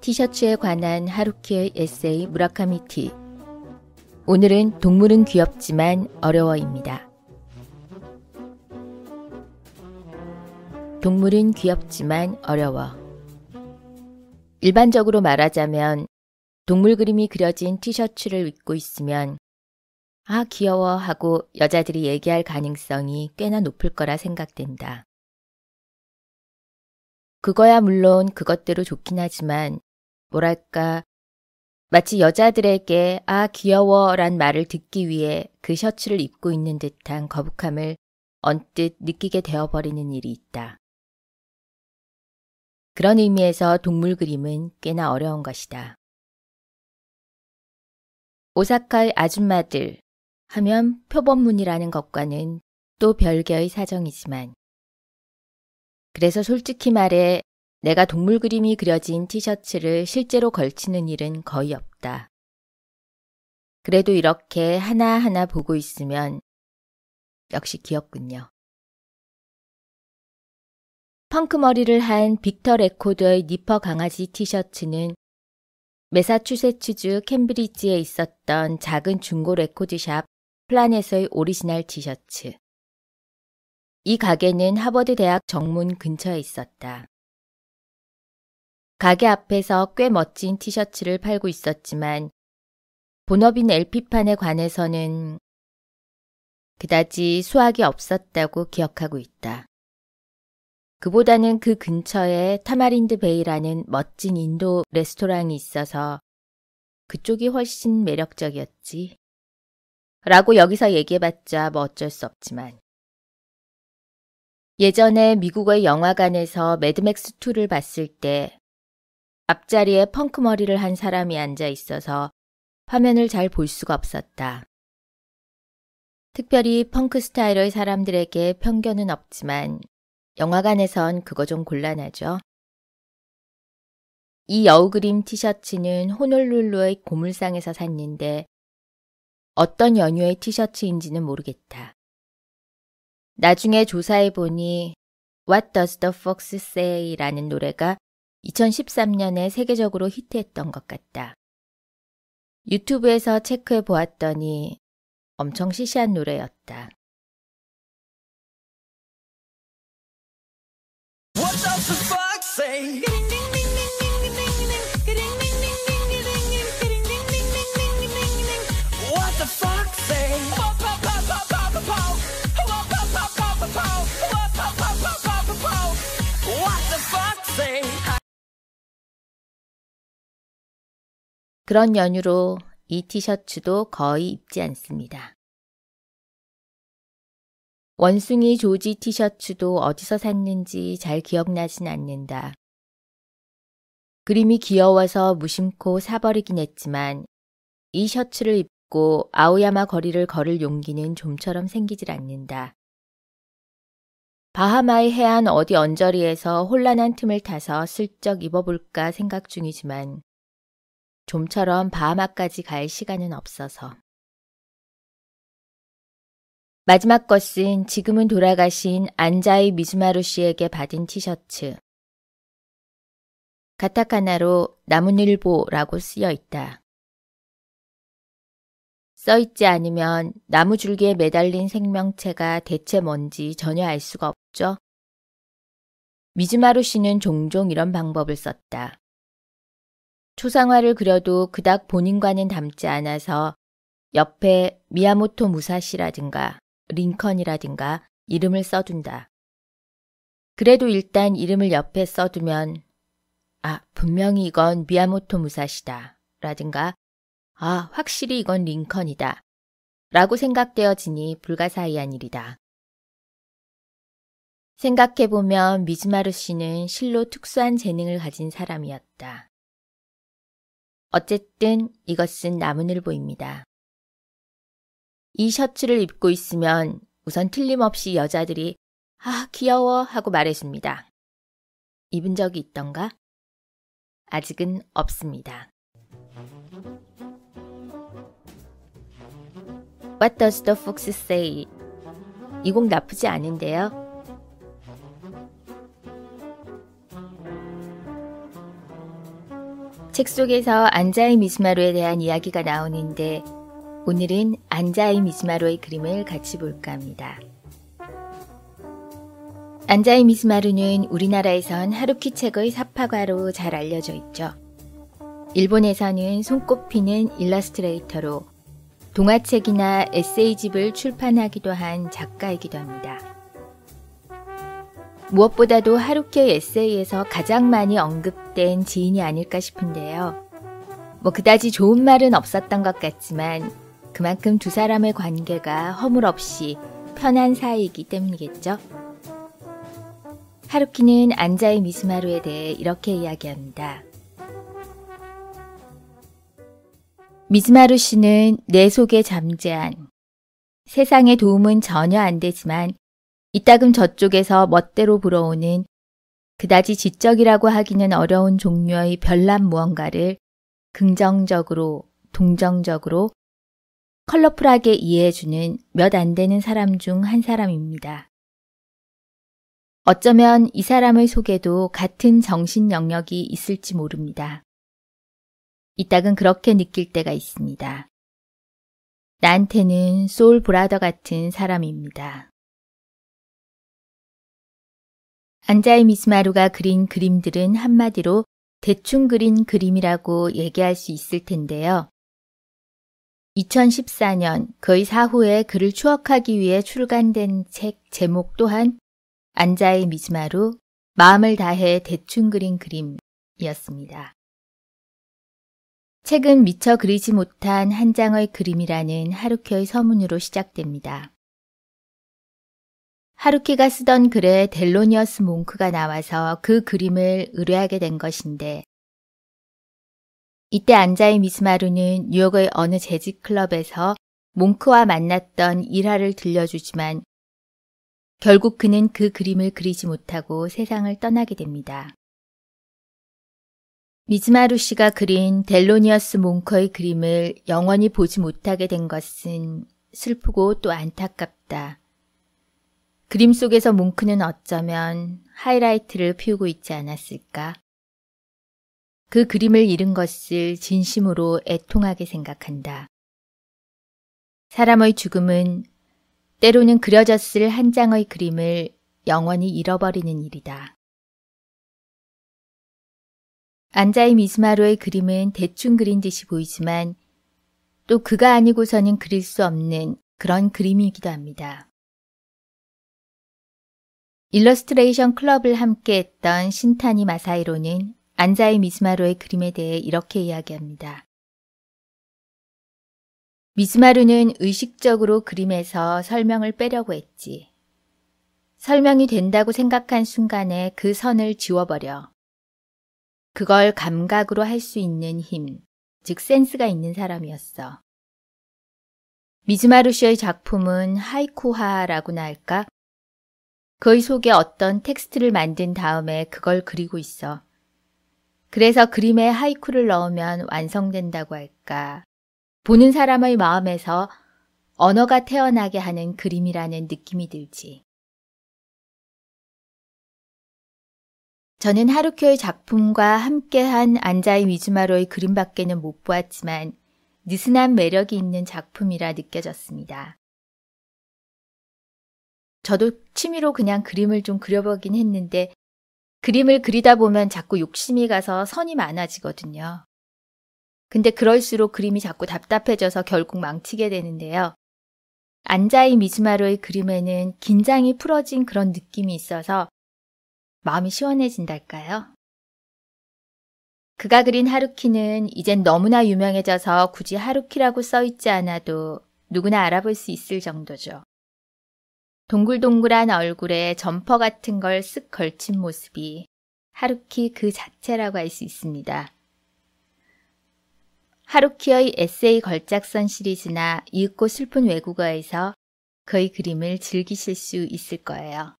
티셔츠에 관한 하루키의 에세이 무라카미티. 오늘은 동물은 귀엽지만 어려워입니다. 동물은 귀엽지만 어려워. 일반적으로 말하자면 동물 그림이 그려진 티셔츠를 입고 있으면 아, 귀여워 하고 여자들이 얘기할 가능성이 꽤나 높을 거라 생각된다. 그거야 물론 그것대로 좋긴 하지만 뭐랄까 마치 여자들에게 아 귀여워 란 말을 듣기 위해 그 셔츠를 입고 있는 듯한 거북함을 언뜻 느끼게 되어버리는 일이 있다. 그런 의미에서 동물 그림은 꽤나 어려운 것이다. 오사카의 아줌마들 하면 표범문이라는 것과는 또 별개의 사정이지만 그래서 솔직히 말해 내가 동물 그림이 그려진 티셔츠를 실제로 걸치는 일은 거의 없다. 그래도 이렇게 하나하나 보고 있으면 역시 귀엽군요. 펑크 머리를 한 빅터 레코드의 니퍼 강아지 티셔츠는 메사추세츠주 캠브리지에 있었던 작은 중고 레코드샵 플라넷의 오리지널 티셔츠. 이 가게는 하버드 대학 정문 근처에 있었다. 가게 앞에서 꽤 멋진 티셔츠를 팔고 있었지만 본업인 LP판에 관해서는 그다지 수확이 없었다고 기억하고 있다. 그보다는 그 근처에 타마린드 베이라는 멋진 인도 레스토랑이 있어서 그쪽이 훨씬 매력적이었지. 라고 여기서 얘기해봤자 뭐 어쩔 수 없지만. 예전에 미국의 영화관에서 매드맥스2를 봤을 때 앞자리에 펑크 머리를 한 사람이 앉아 있어서 화면을 잘 볼 수가 없었다. 특별히 펑크 스타일의 사람들에게 편견은 없지만 영화관에선 그거 좀 곤란하죠. 이 여우 그림 티셔츠는 호놀룰루의 고물상에서 샀는데 어떤 연유의 티셔츠인지는 모르겠다. 나중에 조사해보니 What Does the Fox Say? 라는 노래가 2013년에 세계적으로 히트했던 것 같다. 유튜브에서 체크해 보았더니 엄청 시시한 노래였다. What does the fuck say? 그런 연유로 이 티셔츠도 거의 입지 않습니다. 원숭이 조지 티셔츠도 어디서 샀는지 잘 기억나진 않는다. 그림이 귀여워서 무심코 사버리긴 했지만 이 셔츠를 입고 아오야마 거리를 걸을 용기는 좀처럼 생기질 않는다. 바하마의 해안 어디 언저리에서 혼란한 틈을 타서 슬쩍 입어볼까 생각 중이지만 좀처럼 바하마까지 갈 시간은 없어서. 마지막 것은 지금은 돌아가신 안자이 미즈마루 씨에게 받은 티셔츠. 가타카나로 나무늘보라고 쓰여 있다. 써 있지 않으면 나무 줄기에 매달린 생명체가 대체 뭔지 전혀 알 수가 없죠. 미즈마루 씨는 종종 이런 방법을 썼다. 초상화를 그려도 그닥 본인과는 닮지 않아서 옆에 미야모토 무사시라든가 링컨이라든가 이름을 써둔다. 그래도 일단 이름을 옆에 써두면 아, 분명히 이건 미야모토 무사시다. 라든가 아, 확실히 이건 링컨이다. 라고 생각되어지니 불가사의한 일이다. 생각해보면 미즈마루 씨는 실로 특수한 재능을 가진 사람이었다. 어쨌든 이것은 나무늘보입니다. 이 셔츠를 입고 있으면 우선 틀림없이 여자들이 아, 귀여워 하고 말했습니다. 입은 적이 있던가? 아직은 없습니다. What does the fox say? 이 곡 나쁘지 않은데요. 책 속에서 안자이 미즈마루에 대한 이야기가 나오는데 오늘은 안자이 미즈마루의 그림을 같이 볼까 합니다. 안자이 미즈마루는 우리나라에선 하루키 책의 사파가로 잘 알려져 있죠. 일본에서는 손꼽히는 일러스트레이터로 동화책이나 에세이집을 출판하기도 한 작가이기도 합니다. 무엇보다도 하루케 에세이에서 가장 많이 언급된 지인이 아닐까 싶은데요. 뭐 그다지 좋은 말은 없었던 것 같지만 그만큼 두 사람의 관계가 허물없이 편한 사이이기 때문이겠죠. 하루키는 안자의 미스마루에 대해 이렇게 이야기합니다. 미스마루 씨는 내 속에 잠재한 세상의 도움은 전혀 안 되지만 이따금 저쪽에서 멋대로 불어오는 그다지 지적이라고 하기는 어려운 종류의 별난 무언가를 긍정적으로, 동정적으로 컬러풀하게 이해해주는 몇 안 되는 사람 중 한 사람입니다. 어쩌면 이 사람의 속에도 같은 정신 영역이 있을지 모릅니다. 이따금 그렇게 느낄 때가 있습니다. 나한테는 소울 브라더 같은 사람입니다. 안자이 미스마루가 그린 그림들은 한마디로 대충 그린 그림이라고 얘기할 수 있을 텐데요. 2014년 거의 사후에 그를 추억하기 위해 출간된 책 제목 또한 안자이 미즈마루 마음을 다해 대충 그린 그림이었습니다. 책은 미처 그리지 못한 한 장의 그림이라는 하루키의 서문으로 시작됩니다. 하루키가 쓰던 글에 델로니어스 몽크가 나와서 그 그림을 의뢰하게 된 것인데 이때 안자의 미스마루는 뉴욕의 어느 재즈 클럽에서 몽크와 만났던 일화를 들려주지만 결국 그는 그 그림을 그리지 못하고 세상을 떠나게 됩니다. 미즈마루 씨가 그린 델로니어스 몽커의 그림을 영원히 보지 못하게 된 것은 슬프고 또 안타깝다. 그림 속에서 뭉크는 어쩌면 하이라이트를 피우고 있지 않았을까. 그 그림을 잃은 것을 진심으로 애통하게 생각한다. 사람의 죽음은 때로는 그려졌을 한 장의 그림을 영원히 잃어버리는 일이다. 안자이 미스마루의 그림은 대충 그린 듯이 보이지만 또 그가 아니고서는 그릴 수 없는 그런 그림이기도 합니다. 일러스트레이션 클럽을 함께했던 신타니 마사이로는 안자이 미즈마루의 그림에 대해 이렇게 이야기합니다. 미즈마루는 의식적으로 그림에서 설명을 빼려고 했지. 설명이 된다고 생각한 순간에 그 선을 지워버려. 그걸 감각으로 할 수 있는 힘, 즉 센스가 있는 사람이었어. 미즈마루 씨의 작품은 하이쿠하라고나 할까 그 속에 어떤 텍스트를 만든 다음에 그걸 그리고 있어. 그래서 그림에 하이쿠를 넣으면 완성된다고 할까. 보는 사람의 마음에서 언어가 태어나게 하는 그림이라는 느낌이 들지. 저는 하루쿄의 작품과 함께한 안자이 위즈마로의 그림밖에는 못 보았지만 느슨한 매력이 있는 작품이라 느껴졌습니다. 저도 취미로 그냥 그림을 좀 그려보긴 했는데 그림을 그리다 보면 자꾸 욕심이 가서 선이 많아지거든요. 근데 그럴수록 그림이 자꾸 답답해져서 결국 망치게 되는데요. 안자이 미즈마루의 그림에는 긴장이 풀어진 그런 느낌이 있어서 마음이 시원해진달까요? 그가 그린 하루키는 이젠 너무나 유명해져서 굳이 하루키라고 써있지 않아도 누구나 알아볼 수 있을 정도죠. 동글동글한 얼굴에 점퍼 같은 걸 쓱 걸친 모습이 하루키 그 자체라고 할 수 있습니다. 하루키의 에세이 걸작선 시리즈나 이윽고 슬픈 외국어에서 그의 그림을 즐기실 수 있을 거예요.